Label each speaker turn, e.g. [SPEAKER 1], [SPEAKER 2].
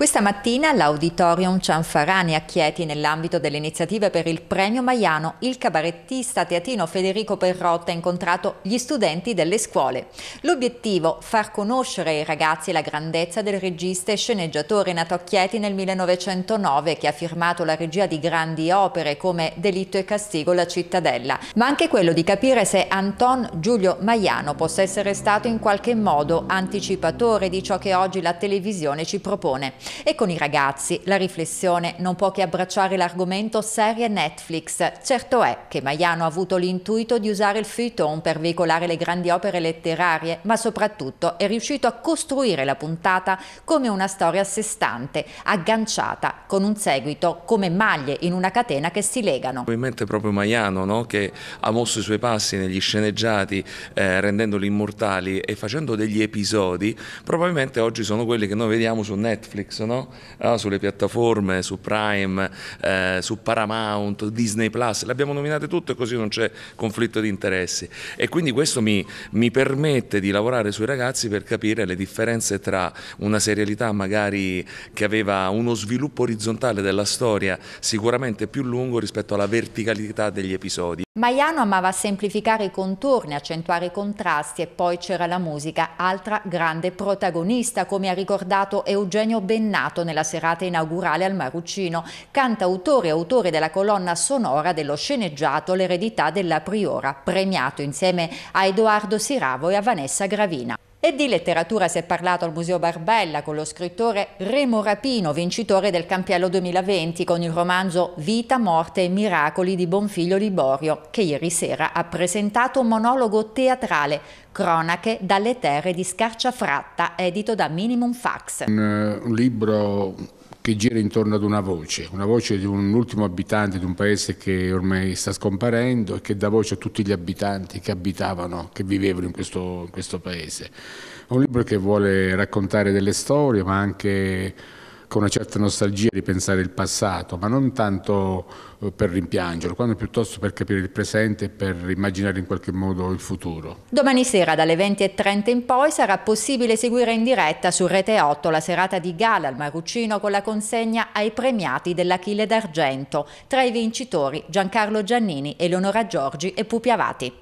[SPEAKER 1] Questa mattina all'Auditorium Cianfarani a Chieti nell'ambito delle iniziative per il premio Maiano il cabarettista teatino Federico Perrotta ha incontrato gli studenti delle scuole. L'obiettivo far conoscere ai ragazzi la grandezza del regista e sceneggiatore nato a Chieti nel 1909 che ha firmato la regia di grandi opere come Delitto e Castigo La Cittadella, ma anche quello di capire se Anton Giulio Maiano possa essere stato in qualche modo anticipatore di ciò che oggi la televisione ci propone. E con i ragazzi la riflessione non può che abbracciare l'argomento serie Netflix. Certo è che Maiano ha avuto l'intuito di usare il feuilleton per veicolare le grandi opere letterarie, ma soprattutto è riuscito a costruire la puntata come una storia a sé stante, agganciata con un seguito come maglie in una catena che si legano.
[SPEAKER 2] Ho proprio Maiano no? che ha mosso i suoi passi negli sceneggiati eh, rendendoli immortali e facendo degli episodi, probabilmente oggi sono quelli che noi vediamo su Netflix no? no? Ah, sulle piattaforme, su Prime, eh, su Paramount, Disney Plus, le abbiamo nominate tutte così non c'è conflitto di interessi e quindi questo mi, mi permette di lavorare sui ragazzi per capire le differenze tra una serialità magari che aveva uno sviluppo orizzontale della storia sicuramente più lungo rispetto alla verticalità degli episodi.
[SPEAKER 1] Maiano amava semplificare i contorni, accentuare i contrasti e poi c'era la musica, altra grande protagonista, come ha ricordato Eugenio Bennato nella serata inaugurale al Maruccino, cantautore e autore della colonna sonora dello sceneggiato L'eredità della Priora, premiato insieme a Edoardo Siravo e a Vanessa Gravina. E di letteratura si è parlato al Museo Barbella con lo scrittore Remo Rapino, vincitore del Campiello 2020 con il romanzo Vita, Morte e Miracoli di Bonfiglio Liborio, che ieri sera ha presentato un monologo teatrale, Cronache dalle terre di Scarciafratta, edito da Minimum Fax. Un,
[SPEAKER 3] eh, un libro che gira intorno ad una voce, una voce di un ultimo abitante di un paese che ormai sta scomparendo e che dà voce a tutti gli abitanti che abitavano, che vivevano in questo, in questo paese. Un libro che vuole raccontare delle storie, ma anche con una certa nostalgia ripensare il passato, ma non tanto eh, per rimpiangerlo, quanto piuttosto per capire il presente e per immaginare in qualche modo il futuro.
[SPEAKER 1] Domani sera dalle 20.30 in poi sarà possibile seguire in diretta su Rete 8 la serata di gala al Maruccino con la consegna ai premiati dell'Achille d'Argento, tra i vincitori Giancarlo Giannini, Eleonora Giorgi e Pupi Avati.